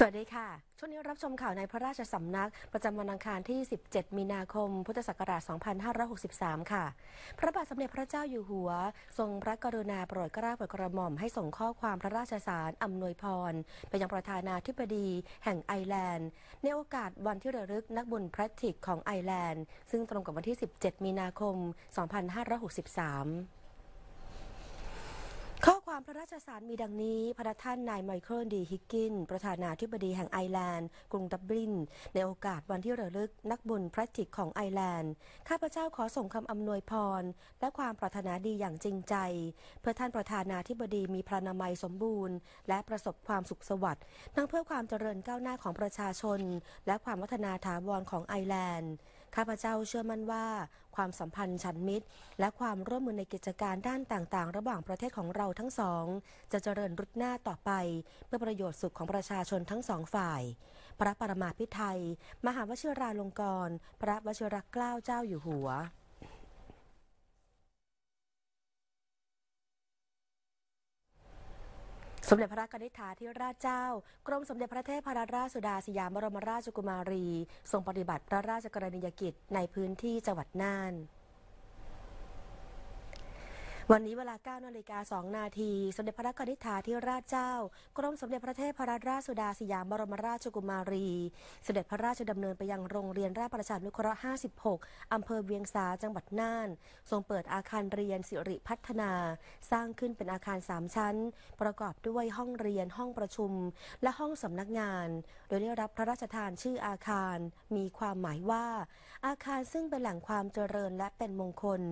สวัสดีค่ะ ช่วงนี้รับชมข่าวในพระราชสำนักประจำวันอังคารที่ 17 มีนาคม พุทธศักราช 2563 ค่ะ พระบาทสมเด็จพระเจ้าอยู่หัวทรงพระกรุณาโปรดเกล้าโปรดกระหม่อมให้ส่งข้อความพระราชสารอานวยพร ไปยังประธานาธิบดีแห่งไอแลนด์ ในโอกาสวันที่ระลึกนักบุญพระติกของไอแลนด์ซึ่งตรงกับวันที่ 17 มีนาคม 2563ความพระราชสารมีดังนี้ พระท่านนายไมเคิลดีฮิกกิน ประธานาธิบดีแห่งไอร์แลนด์ กรุงดับลิน ในโอกาสวันที่ระลึกนักบุญพระจิตของไอร์แลนด์ ข้าพเจ้าขอส่งคำอำนวยพร และความปรารถนาดีอย่างจริงใจ เพื่อท่านประธานาธิบดีมีพระนามัยสมบูรณ์ และประสบความสุขสวัสดิ์ ทั้งเพื่อความเจริญก้าวหน้าของประชาชน และความวัฒนาถาวรของไอร์แลนด์ข้าพเจ้าเชื่อมั่นว่าความสัมพันธ์ชั้นมิตร และความร่วมมือในกิจการด้านต่างๆ ระหว่างประเทศของเราทั้งสอง จะเจริญรุดหน้าต่อไปเพื่อประโยชน์สุขของประชาชนทั้งสองฝ่าย พระปรมาภิไธยมหาวชิราลงกรณ์พระวชิรเกล้าเจ้าอยู่หัวสมเด็จพระกนิษฐาธิราชเจ้า กรมสมเด็จพระเทพรัตนราชสุดาสยามบรมราชกุมารี ทรงปฏิบัติพระราชกรณียกิจในพื้นที่จังหวัดน่านวันนี้เวลา9นาฬิกา2นาทีสมเด็จพระกนิษฐาธิราชเจ้า กรมสมเด็จพระเทพรัตนราชสุดาสยามบรมราชกุมารีสเสด็จพระราชดำเนินไปยังโรงเรียนราชประชานุเคราะห์56 อำเภอเวียงสาจังหวัดน่าน ทรงเปิดอาคารเรียนสิริพัฒนา สร้างขึ้นเป็นอาคาร 3 ชั้น ประกอบด้วยห้องเรียน ห้องประชุม และห้องสำนักงาน โดยได้รับพระราชทานชื่ออาคารมีความหมายว่า อาคารซึ่งเป็นแหล่งความเจริญและเป็นมงคล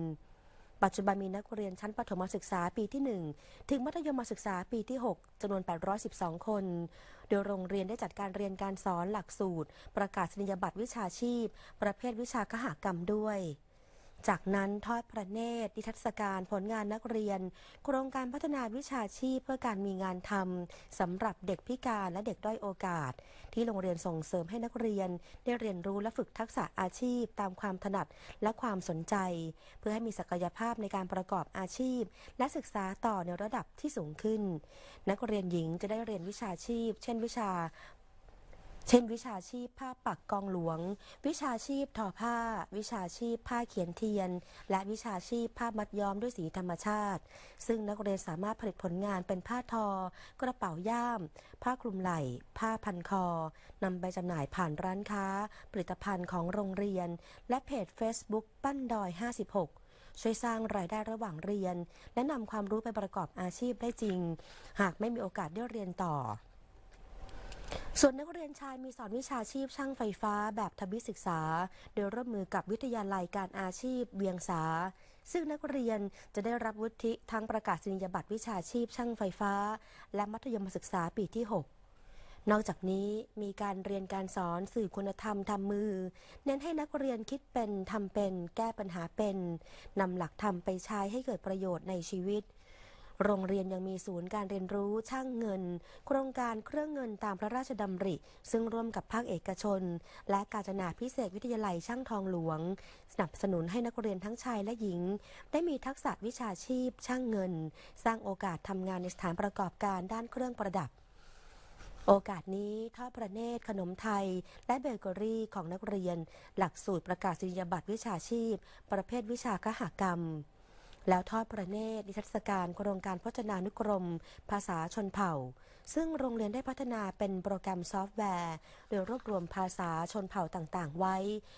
ปัจจุบันมีนักเรียนชั้นประถมศึกษาปีที่ 1 ถึงมัธยมศึกษาปีที่ 6จำนวน 812 คน โดยโรงเรียนได้จัดการเรียนการสอนหลักสูตร ประกาศนียบัตรวิชาชีพ ประเภทวิชาคหกรรมด้วยจากนั้นทอดพระเนตรดิทัศการผลงานนักเรียน โครงการพัฒนาวิชาชีพเพื่อการมีงานทำสำหรับเด็กพิการและเด็กด้อยโอกาส ที่โรงเรียนส่งเสริมให้นักเรียน ได้เรียนรู้และฝึกทักษะอาชีพ ตามความถนัดและความสนใจ เพื่อให้มีศักยภาพในการประกอบอาชีพ และศึกษาต่อในระดับที่สูงขึ้น นักเรียนหญิงจะได้เรียนวิชาชีพ เช่นวิชาเช่นวิชาชีพผ้าปักกองหลวง วิชาชีพทอผ้า วิชาชีพผ้าเขียนเทียน และวิชาชีพผ้ามัดย้อมด้วยสีธรรมชาติ ซึ่งนักเรียนสามารถผลิตผลงานเป็นผ้าทอ กระเป๋าย่าม ผ้าคลุมไหล่ผ้าพันคอ นำไปจำหน่ายผ่านร้านค้า ผลิตภัณฑ์ของโรงเรียน และเพจ Facebook ปั้นดอย 56 ช่วยสร้างรายได้ระหว่างเรียนและนำความรู้ไปประกอบอาชีพได้จริง หากไม่มีโอกาสได้เรียนต่อส่วนนักเรียนชายมีสอนวิชาชีพช่างไฟฟ้าแบบทบิศึกษา โดยร่วมมือกับวิทยาลัยการอาชีพเวียงสา ซึ่งนักเรียนจะได้รับวุฒิทั้งประกาศนียบัตรวิชาชีพช่างไฟฟ้า และมัธยมศึกษาปีที่ 6 นอกจากนี้มีการเรียนการสอนสื่อคุณธรรม ทำมือ เน้นให้นักเรียนคิดเป็นทำเป็นแก้ปัญหาเป็นนำหลักธรรมไปใช้ให้เกิดประโยชน์ในชีวิตโรงเรียนยังมีศูนย์การเรียนรู้ช่างเงิน โครงการเครื่องเงินตามพระราชดำริ ซึ่งร่วมกับภาคเอกชน และกาญจนาพิเศษวิทยาลัยช่างทองหลวง สนับสนุนให้นักเรียนทั้งชายและหญิง ได้มีทักษะวิชาชีพ ช่างเงิน สร้างโอกาสทำงานในสถานประกอบการด้านเครื่องประดับ โอกาสนี้ทอดประเนตรขนมไทย และเบเกอรี่ของนักเรียน หลักสูตรประกาศนียบัตรวิชาชีพ ประเภทวิชาคหกรรมแล้วทอดประเนตรนิทรรศการ โครงการพจนานุกรมภาษาชนเผ่า ซึ่งโรงเรียนได้พัฒนาเป็นโปรแกรมซอฟต์แวร์ โดยรวบรวมภาษาชนเผ่าต่าง ๆ ไว้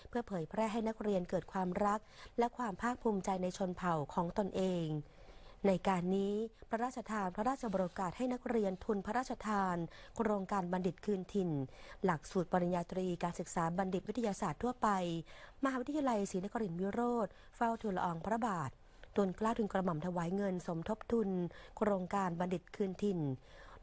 เพื่อเผยแพร่ให้นักเรียนเกิดความรัก และความภาคภูมิใจในชนเผ่าของตนเอง ในการนี้พระราชทานพระราชบรกาศให้นักเรียนทุนพระราชทาน โครงการบัณฑิตคืนถิ่น หลักสูตรปริญญาตรีการศึกษาบัณฑิตวิทยาศาสตร์ทั่วไป มหาวิทยาลัยศรีนครินทร์วิโรธเฝ้าทูลละอองพระบาทตุนกล้าทุนกระหม่อมถวายเงินสมทบทุน โครงการบัณฑิตคืนถิ่น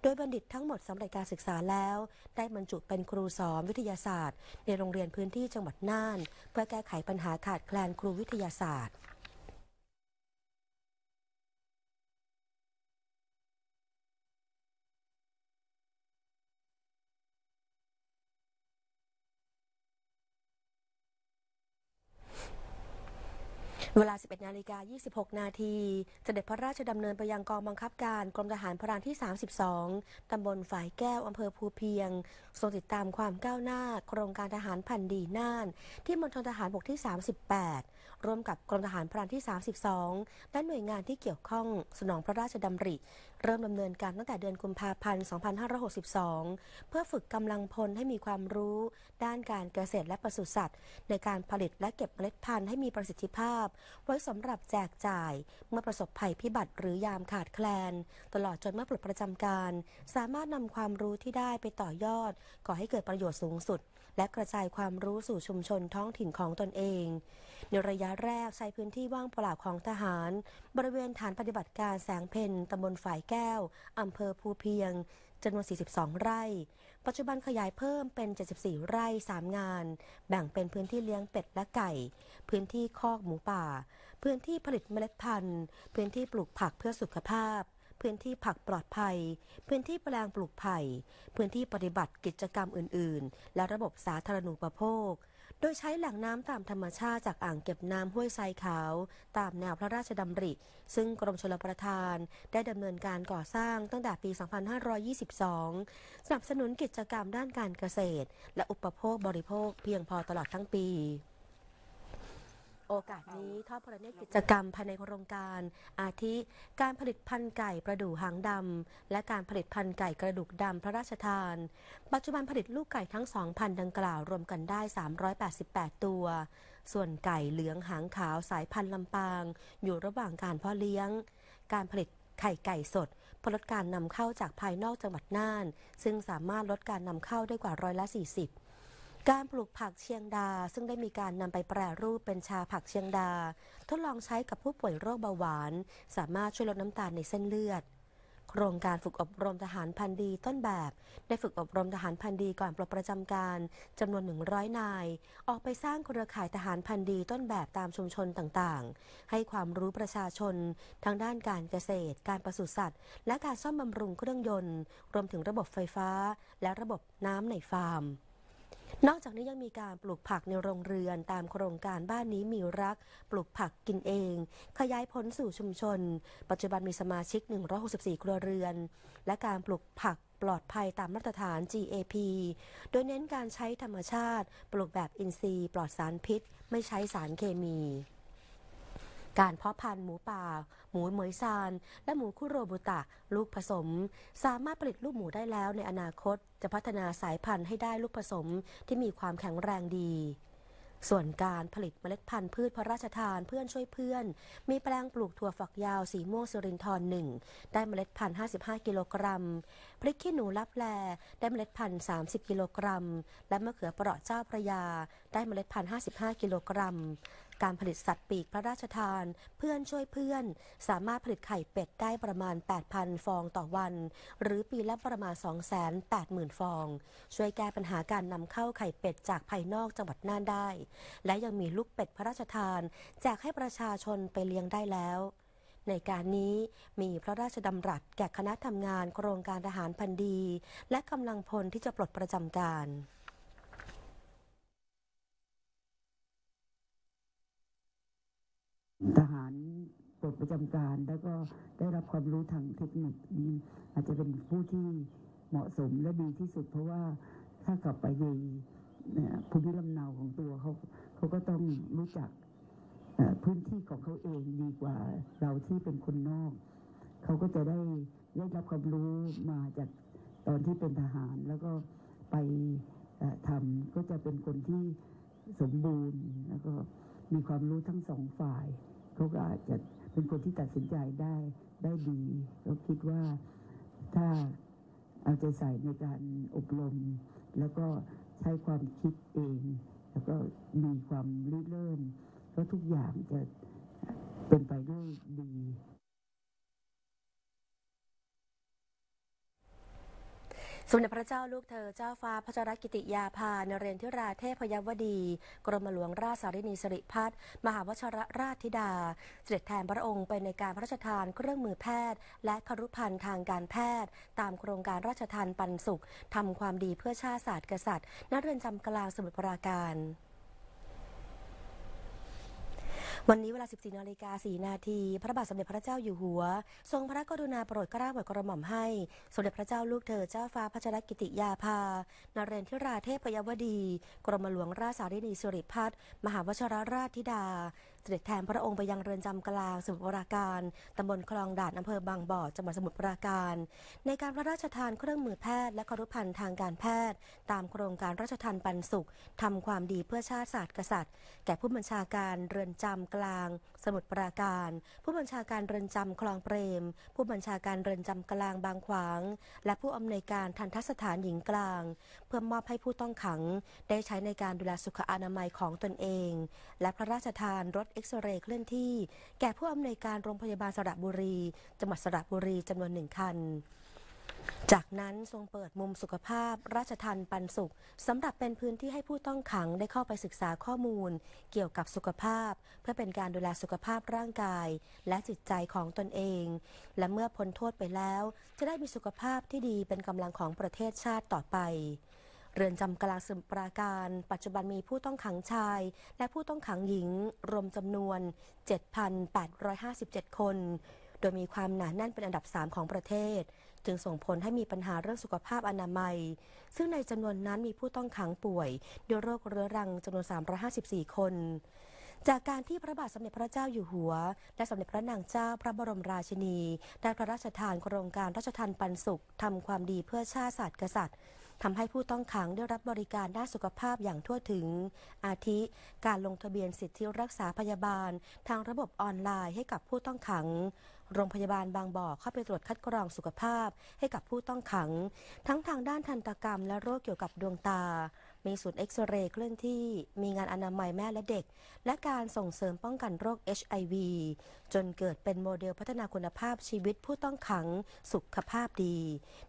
โดยบัณฑิตทั้งหมดสำเร็จการศึกษาแล้ว ได้บรรจุเป็นครูสอนวิทยาศาสตร์ ในโรงเรียนพื้นที่จังหวัดน่าน เพื่อแก้ไขปัญหาขาดแคลนครูวิทยาศาสตร์เวลา 11นาฬิกา26 นาที เสด็จพระราชดำเนินไปยังกองบังคับการกรมทหารพรานที่ 32 ตำบลฝ่ายแก้วอำเภอภูเพียง ทรงติดตามความก้าวหน้าโครงการทหารพันดีน่านที่มณฑลทหารบกที่ 38ร่วมกับกรมทหารพรานที่ 32 และหน่วยงานที่เกี่ยวข้องสนองพระราชดำริ เริ่มดำเนินการตั้งแต่เดือนกุมภาพันธ์ 2562 เพื่อฝึกกำลังพลให้มีความรู้ ด้านการเกษตรและปศุสัตว์ ในการผลิตและเก็บเมล็ดพันธุ์ให้มีประสิทธิภาพ ไว้สำหรับแจกจ่ายเมื่อประสบภัยพิบัติหรือยามขาดแคลน ตลอดจนเมื่อปลดประจำการ สามารถนำความรู้ที่ได้ไปต่อยอดก่อให้เกิดประโยชน์สูงสุดและกระจายความรู้สู่ชุมชนท้องถิ่นของตนเอง ในระยะแรกใช้พื้นที่ว่างเปล่าของทหาร บริเวณฐานปฏิบัติการแสงเพนตำบลฝ่ายแก้ว อำเภอภูเพียงจำนวน42 ไร่ ปัจจุบันขยายเพิ่มเป็น 74 ไร่3งาน แบ่งเป็นพื้นที่เลี้ยงเป็ดและไก่ พื้นที่คอกหมูป่า พื้นที่ผลิตเมล็ดพันธุ์ พื้นที่ปลูกผักเพื่อสุขภาพพื้นที่ผักปลอดภัย พื้นที่แปลงปลูกไผ่ พื้นที่ปฏิบัติกิจกรรมอื่นๆ และระบบสาธารณูปโภค โดยใช้แหล่งน้ำตามธรรมชาติจากอ่างเก็บน้ำห้วยไซขาว ตามแนวพระราชดำริ ซึ่งกรมชลประทานได้ดำเนินการก่อสร้างตั้งแต่ปี 2522 สนับสนุนกิจกรรมด้านการเกษตร และอุปโภคบริโภคเพียงพอตลอดทั้งปีโอกาสนี้ทอดพระเนตรกิจกรรมภายในโครงการ อาทิการผลิตพันธุ์ไก่ประดู่หางดำและการผลิตพันธุ์ไก่กระดูกดำพระราชทาน ปัจจุบันผลิตลูกไก่ทั้งสองพันดังกล่าวรวมกันได้ 388 ตัว ส่วนไก่เหลืองหางขาวสายพันธุ์ลำปาง อยู่ระหว่างการพ่อเลี้ยง การผลิตไข่ไก่สดเพื่อลดการนำเข้าจากภายนอกจังหวัดน่าน ซึ่งสามารถลดการนำเข้าได้กว่าร้อยละ 40การปลูกผักเชียงดาซึ่งได้มีการนำไปแปรรูปเป็นชาผักเชียงดา ทดลองใช้กับผู้ป่วยโรคเบาหวาน สามารถช่วยลดน้ำตาลในเส้นเลือด โครงการฝึกอบรมทหารพันดีต้นแบบ ได้ฝึกอบรมทหารพันดีก่อนปลดประจำการจำนวนหนึ่งร้อยนาย ออกไปสร้างเครือข่ายทหารพันดีต้นแบบตามชุมชนต่างๆ ให้ความรู้ประชาชนทางด้านการเกษตร การปศุสัตว์ และการซ่อมบำรุงเครื่องยนต์ รวมถึงระบบไฟฟ้า และระบบน้ำในฟาร์มนอกจากนี้ยังมีการปลูกผักในโรงเรือนตามโครงการบ้านนี้มีรักปลูกผักกินเอง ขยายผลสู่ชุมชน ปัจจุบันมีสมาชิก 164 ครัวเรือน และการปลูกผักปลอดภัยตามมาตรฐาน GAP โดยเน้นการใช้ธรรมชาติปลูกแบบอินทรีย์ปลอดสารพิษไม่ใช้สารเคมีการเพาะพันธุ์หมูป่า หมูเหมยซาน และหมูคุโรบุตะลูกผสม สามารถผลิตลูกหมูได้แล้วในอนาคต จะพัฒนาสายพันธุ์ให้ได้ลูกผสมที่มีความแข็งแรงดี ส่วนการผลิตเมล็ดพันธุ์พืชพระราชทานเพื่อนช่วยเพื่อน มีแปลงปลูกถั่วฝักยาวสีม่วงสุรินทร์หนึ่งได้เมล็ดพันธุ์ 55 กิโลกรัมพริกขี้หนูลับแลได้เมล็ดพันธุ์ 30 กิโลกรัม และมะเขือเปราะเจ้าพระยา ได้เมล็ดพันธุ์ 55 กิโลกรัมการผลิตสัตว์ปีกพระราชทานเพื่อนช่วยเพื่อนสามารถผลิตไข่เป็ดได้ประมาณ 8,000 ฟองต่อวันหรือปีละประมาณ280,000 ฟอง ช่วยแก้ปัญหาการนำเข้าไข่เป็ดจากภายนอกจังหวัดน่านได้ และยังมีลูกเป็ดพระราชทานแจกให้ประชาชนไปเลี้ยงได้แล้ว ในการนี้มีพระราชดำรัสแก่คณะทำงานโครงการทหารพันดี และกำลังพลที่จะปลดประจำการทหารปลดประจำการแล้วก็ได้รับความรู้ทางเทคนิคนี้อาจจะเป็นผู้ที่เหมาะสมและดีที่สุดเพราะว่าถ้ากลับไปในภูมิลำเนาของตัวเขาเขาก็ต้องรู้จักพื้นที่ของเขาเองดีกว่าเราที่เป็นคนนอกเขาก็จะได้ได้รับความรู้มาจากตอนที่เป็นทหาร แล้วก็ไปทำก็จะเป็นคนที่สมบูรณ์แล้วก็มีความรู้ทั้งสองฝ่าย เขาก็อาจจะเป็นคนที่ตัดสินใจได้ ได้ดีเราคิดว่าถ้าเอาใจใส่ในการอบรม แล้วก็ใช้ความคิดเอง แล้วก็มีความริเริ่มก็ทุกอย่างจะเป็นไปด้วยดีสมเด็จพระเจ้าลูกเธอเจ้าฟ้าพระจรกิติยาภานเรนทิราเทพยวดี กรมหลวงราชสารินีสิริพัฒมหาวชรราชธิดาเสด็จแทนพระองค์ไปในการพระราชทาน เครื่องมือแพทย์ และครุพันธ์ทางการแพทย์ ตามโครงการราชทานปันสุขทำความดีเพื่อชาติศาสตร์กษัตริย์ณเรือนจำกลางสมุทรปราการวันนี้เวลา 14นาฬิกา4นาที พระบาทสมเด็จพระเจ้าอยู่หัว ทรงพระกรุณาโปรดเกล้าโปรดกระหม่อมให้สมเด็จพระเจ้าลูกเธอเจ้าฟ้าพัชรกิติยาภานเรนทิราเทพยวดี กรมหลวงราชสารินีสุริพัฒน์มหาวชรราชธิดาเสด็จแทนพระองค์ไปยังเรือนจำกลางสมุทรปราการตำบลคลองด่านอำเภอบางบ่อ จังหวัดสมุทรปราการ ในการพระราชทานเครื่องมือแพทย์ และครุภัณฑ์ทางการแพทย์ ตามโครงการราชทานปันสุขทำความดีเพื่อชาติศาสตร์กษัตริย์ แก่ผู้บัญชาการเรือนจำกลาง สมุทรปราการ ผู้บัญชาการเรือนจำคลองเปรม ผู้บัญชาการเรือนจำกลางบางขวาง และผู้อำนวยการทันทสถานหญิงกลาง เพื่อมอบให้ผู้ต้องขัง ได้ใช้ในการดูแลสุขอนามัยของตนเอง และพระราชทานรถเอ็กซเรย์เคลื่อนที่แก่ผู้อำนวยการโรงพยาบาลสระบุรีจังหวัดสระบุรีจำนวนหนึ่งคัน จากนั้นทรงเปิดมุมสุขภาพ ราชทัน ปันสุขสำหรับเป็นพื้นที่ให้ผู้ต้องขังได้เข้าไปศึกษาข้อมูล เกี่ยวกับสุขภาพเพื่อเป็นการดูแลสุขภาพร่างกายและจิตใจของตนเอง และเมื่อพ้นโทษไปแล้ว จะได้มีสุขภาพที่ดีเป็นกำลังของประเทศชาติต่อไปเรือนจำกลางสมปราการ ปัจจุบันมีผู้ต้องขังชาย และผู้ต้องขังหญิงรวมจำนวน 7,857 คน โดยมีความหนาแน่นเป็นอันดับ 3 ของประเทศ จึงส่งผลให้มีปัญหาเรื่องสุขภาพอนามัย ซึ่งในจำนวนนั้นมีผู้ต้องขังป่วยด้วยโรคเรื้อรังจำนวน 354 คน จากการที่พระบาทสมเด็จพระเจ้าอยู่หัว และสมเด็จพระนางเจ้าพระบรมราชินี ได้พระราชทานโครงการราชทานปันสุขทำความดีเพื่อชาติศาสตร์กษัตริย์ทำให้ผู้ต้องขังได้รับบริการด้านสุขภาพอย่างทั่วถึง อาทิการลงทะเบียนสิทธิรักษาพยาบาล ทางระบบออนไลน์ให้กับผู้ต้องขัง โรงพยาบาลบางบ่อเข้าไปตรวจคัดกรองสุขภาพให้กับผู้ต้องขัง ทั้งทางด้านทันตกรรมและโรคเกี่ยวกับดวงตา มีศูนย์เอ็กซเรย์เคลื่อนที่มีงานอนามัยแม่และเด็ก และการส่งเสริมป้องกันโรค HIV จนเกิดเป็นโมเดลพัฒนาคุณภาพชีวิตผู้ต้องขังสุขภาพดี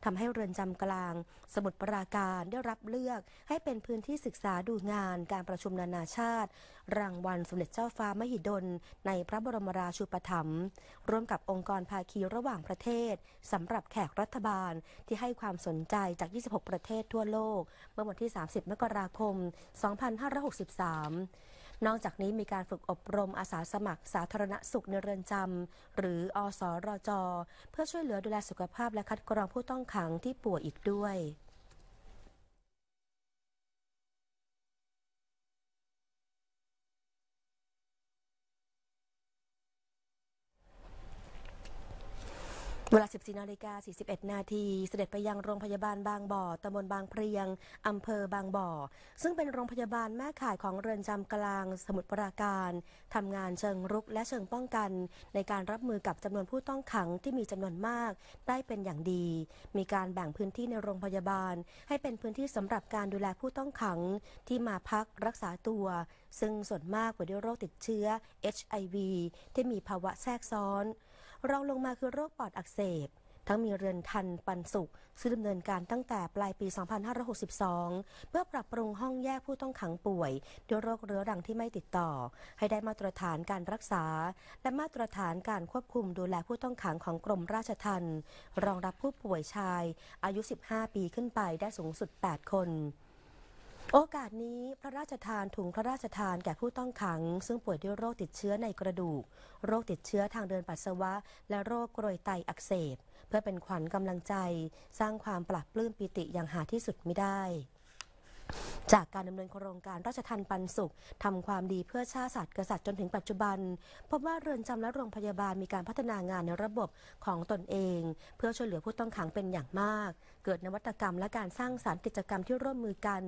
ทำให้เรือนจำกลาง สมุทรปราการได้รับเลือกให้เป็นพื้นที่ศึกษาดูงานการประชุมนานาชาติ รางวัลสมเด็จเจ้าฟ้ามหิดล ในพระบรมราชูปถัมภ์ร่วมกับองค์กรภาคีระหว่างประเทศสำหรับแขกรัฐบาลที่ให้ความสนใจจาก 26 ประเทศทั่วโลก เมื่อวันที่ 30มกราคม 2563นอกจากนี้มีการฝึกอบรมอาสาสมัครสาธารณสุขในเรือนจำหรืออสอรจเพื่อช่วยเหลือดูแลสุขภาพและคัดกรองผู้ต้องขังที่ป่วยอีกด้วยเวลา14นาฬิกา 41 นาที เสด็จไปยังโรงพยาบาลบางบ่อตำบลบางเพียงอำเภอบางบ่อ ซึ่งเป็นโรงพยาบาลแม่ข่ายของเรือนจำกลางสมุทรปราการทำงานเชิงรุกและเชิงป้องกัน ในการรับมือกับจำนวนผู้ต้องขังที่มีจำนวนมากได้เป็นอย่างดี มีการแบ่งพื้นที่ในโรงพยาบาล ให้เป็นพื้นที่สำหรับการดูแลผู้ต้องขังที่มาพักรักษาตัว ซึ่งส่วนมากป่วยด้วยโรคติดเชื้อ HIV ที่มีภาวะแทรกซ้อนรองลงมาคือโรคปอดอักเสบ ทั้งมีเรือนทันปันสุขซึ่งดำเนินการตั้งแต่ปลายปี 2562 เพื่อปรับปรุงห้องแยกผู้ต้องขังป่วยด้วยโรคเรื้อรังที่ไม่ติดต่อ ให้ได้มาตรฐานการรักษา และมาตรฐานการควบคุมดูแลผู้ต้องขังของกรมราชทัณฑ์รองรับผู้ป่วยชายอายุ 15 ปีขึ้นไปได้สูงสุด 8 คนโอกาสนี้พระราชทานถุงพระราชทานแก่ผู้ต้องขังซึ่งป่วยด้วยโรคติดเชื้อในกระดูก โรคติดเชื้อทางเดินปัสสาวะและโรคกรวยไตอักเสบเพื่อเป็นขวัญกำลังใจสร้างความปลับปลื้มปิติอย่างหาที่สุดไม่ได้จากการดำเนินโครงการราชทันปันสุขทำความดีเพื่อชาติศาสตร์กษัตริย์จนถึงปัจจุบัน พบว่าเรือนจำและโรงพยาบาลมีการพัฒนางานในระบบของตนเอง เพื่อช่วยเหลือผู้ต้องขังเป็นอย่างมาก เกิดนวัตกรรมและการสร้างสารรค์กิจกรรมที่ร่วมมือกัน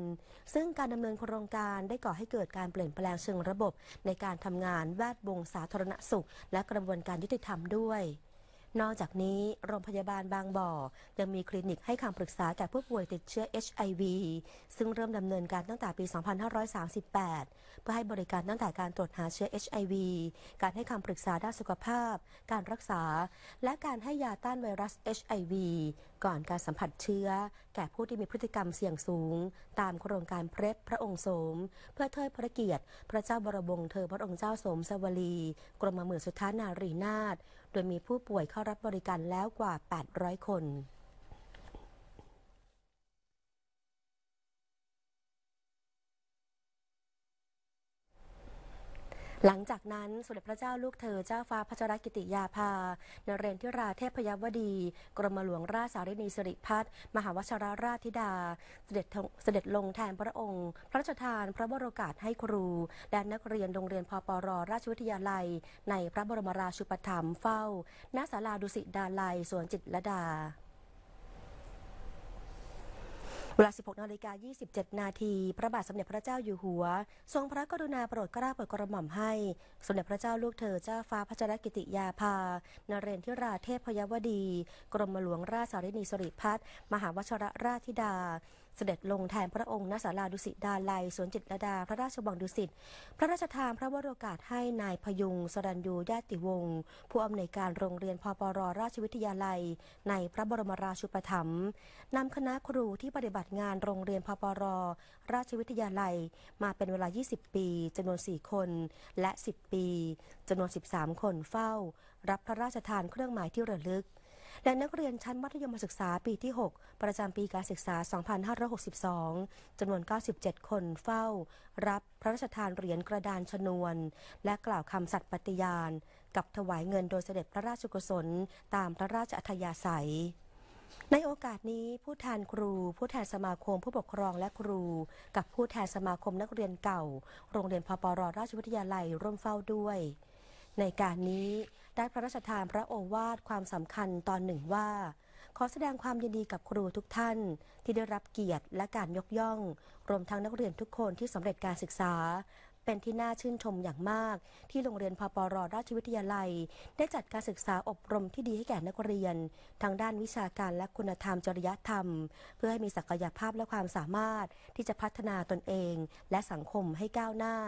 ซึ่งการดำเนินโครงการได้ก่อให้เกิดการเปลี่ยนแปลงเชิงระบบในการทำงานแวดวงสาธารณสุข และกระบวนการยุติธรรมด้วยนอกจากนี้โรงพยาบาลบางบ่อ ยังมีคลินิกให้คำปรึกษาแก่ผู้ป่วยติดเชื้อ HIV ซึ่งเริ่มดำเนินการตั้งแต่ปี 2538 เพื่อให้บริการตั้งแต่การตรวจหาเชื้อ HIV การให้คำปรึกษาด้านสุขภาพ การรักษา และการให้ยาต้านไวรัส HIV ก่อนการสัมผัสเชื้อแก่ผู้ที่มีพฤติกรรมเสี่ยงสูง ตามโครงการเพรสพระองค์สม เพื่อเทิดพระเกียรติพระเจ้าบรมวงศ์เธอพระองค์เจ้าสมสวลีกรมหมื่นสุทธานารีนาถโดยมีผู้ป่วยเข้ารับบริการแล้วกว่า 800 คนหลังจากนั้นสมเด็จพระเจ้าลูกเธอเจ้าฟ้าพัชรกิติยาภานเรนทิราเทพยวดี กรมหลวงราชสารินีสิริพัฒน์มหาวชราราชธิดาเสด็จเสด็จลงแทนพระองค์ พระราชทานพระบรมกาศให้ครูและนักเรียนโรงเรียนพปรราชวิทยาลัย ในพระบรมราชูปถัมภ์เฝ้าณศาลาดุสิตดาลัยสวนจิตระดาเวลา 16 นาฬิกา 27 นาที พระบาทสมเด็จพระเจ้าอยู่หัว ทรงพระกรุณาโปรดเกล้าโปรดกระหม่อมให้ สมเด็จพระเจ้าลูกเธอเจ้าฟ้าพระชรกิติยาภานเรนทิราเทพพยวดี กรมหลวงราชสารินีสริพัฒมหาวชรราชธิดาเสด็จลงแทนพระองค์ณศาลาดุสิตดาลัยสวนจิตรดา พระราชวังดุสิตพระราชทานพระวโรกาสให้นายพยุงสรัญยูญาติวงศ์ผู้อำนวยการโรงเรียนพปรราชวิทยาลัยในพระบรมราชูปถัมภ์นำคณะครูที่ปฏิบัติงานโรงเรียนพปรราชวิทยาลัยมาเป็นเวลา 20 ปีจำนวน 4 คนและ 10 ปีจำนวน 13 คนเฝ้า รับพระราชทานเครื่องหมายที่ระลึกและนักเรียนชั้นมัธยมศึกษาปีที่ 6 ประจำปีการศึกษา 2562 จำนวน 97 คนเฝ้ารับพระราชทานเหรียญกระดานชนวน และกล่าวคำสัตย์ปฏิญาณ กับถวายเงินโดยเสด็จพระราชกุศลตามพระราชอัธยาศัย ในโอกาสนี้ผู้แทนครูผู้แทนสมาคมผู้ปกครองและครู กับผู้แทนสมาคมนักเรียนเก่า โรงเรียนพปรราชวิทยาลัยร่วมเฝ้าด้วย ในการนี้ได้พระราชทานพระโอวาทความสำคัญตอนหนึ่งว่า ขอแสดงความยินดีกับครูทุกท่าน ที่ได้รับเกียรติและการยกย่อง รวมทั้งนักเรียนทุกคนที่สำเร็จการศึกษา เป็นที่น่าชื่นชมอย่างมาก ที่โรงเรียนพปรราชวิทยาลัย ได้จัดการศึกษาอบรมที่ดีให้แก่นักเรียนทางด้านวิชาการและคุณธรรมจริยธรรม เพื่อให้มีศักยภาพและความสามารถที่จะพัฒนาตนเอง และสังคมให้ก้าวหน้า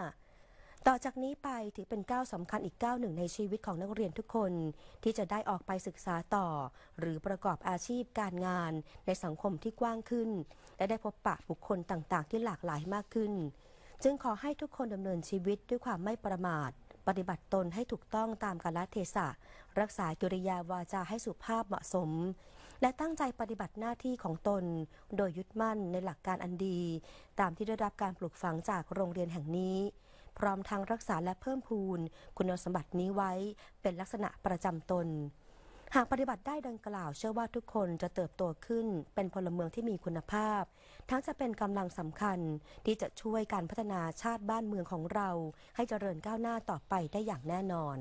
ต่อจากนี้ไปถือเป็นก้าวสำคัญอีกก้าวหนึ่งในชีวิตของนักเรียนทุกคนที่จะได้ออกไปศึกษาต่อ หรือประกอบอาชีพการงานในสังคมที่กว้างขึ้น และได้พบปะบุคคลต่างๆ ที่หลากหลายมากขึ้น จึงขอให้ทุกคนดำเนินชีวิตด้วยความไม่ประมาท ปฏิบัติตนให้ถูกต้องตามกาลเทศะ รักษากิริยาวาจาให้สุภาพเหมาะสม และตั้งใจปฏิบัติหน้าที่ของตน โดยยึดมั่นในหลักการอันดี ตามที่ได้รับการปลูกฝังจากโรงเรียนแห่งนี้พร้อมทั้งรักษาและเพิ่มพูนคุณสมบัตินี้ไว้เป็นลักษณะประจำตน หากปฏิบัติได้ดังกล่าวเชื่อว่าทุกคนจะเติบโตขึ้นเป็นพลเมืองที่มีคุณภาพ ทั้งจะเป็นกำลังสำคัญที่จะช่วยการพัฒนาชาติบ้านเมืองของเราให้เจริญก้าวหน้าต่อไปได้อย่างแน่นอน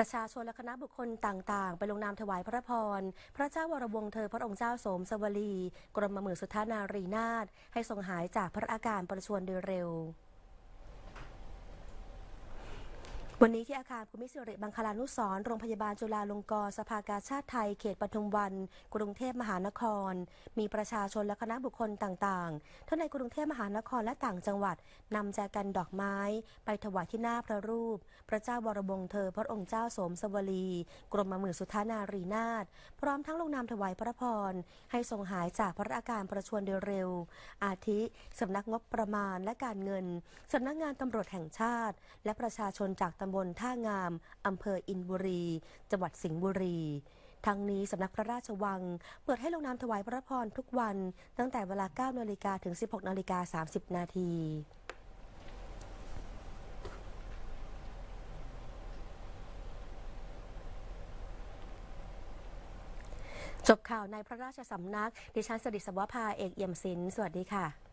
ประชาชนและคณะบุคคลต่างๆ ไปลงนามถวายพระพรพระเจ้าวรวงเธอพระองค์เจ้าสมสวลี กรมมือสุทธานารีนาถให้ทรงหายจากพระอาการประชวรโดยเร็ววันนี้ที่อาคารภูมิสิริบังคลานุสรโรงพยาบาลจุฬาลงกรณ์สภากาชาติไทยเขตปทุมวัน กรุงเทพมหานคร มีประชาชนและคณะบุคคลต่างๆทั้งในกรุงเทพมหานครและต่างจังหวัด นำแจกันดอกไม้ ไปถวายที่หน้าพระรูป พระเจ้าวรบงเธอพระองค์เจ้าสมสวลี กรมมหมื่นสุธานารีนาถพร้อมทั้งลงนามถวายพระพรให้ทรงหายจากพระอาการประชวรเร็ว อาทิสำนักงบประมาณและการเงินสำนักงานตำรวจแห่งชาติ และประชาชนจากตำบลท่างามอำเภออินบุรี จังหวัดสิงห์บุรี ทั้งนี้สำนักพระราชวัง เปิดให้ลงนามถวายพระพรทุกวัน ตั้งแต่เวลา9นาฬิกาถึง 16นาฬิกา30นาทีจบข่าวในพระราชสำนัก ดิฉันสดิษวภาเอกเอี่ยมศิลป์สวัสดีค่ะ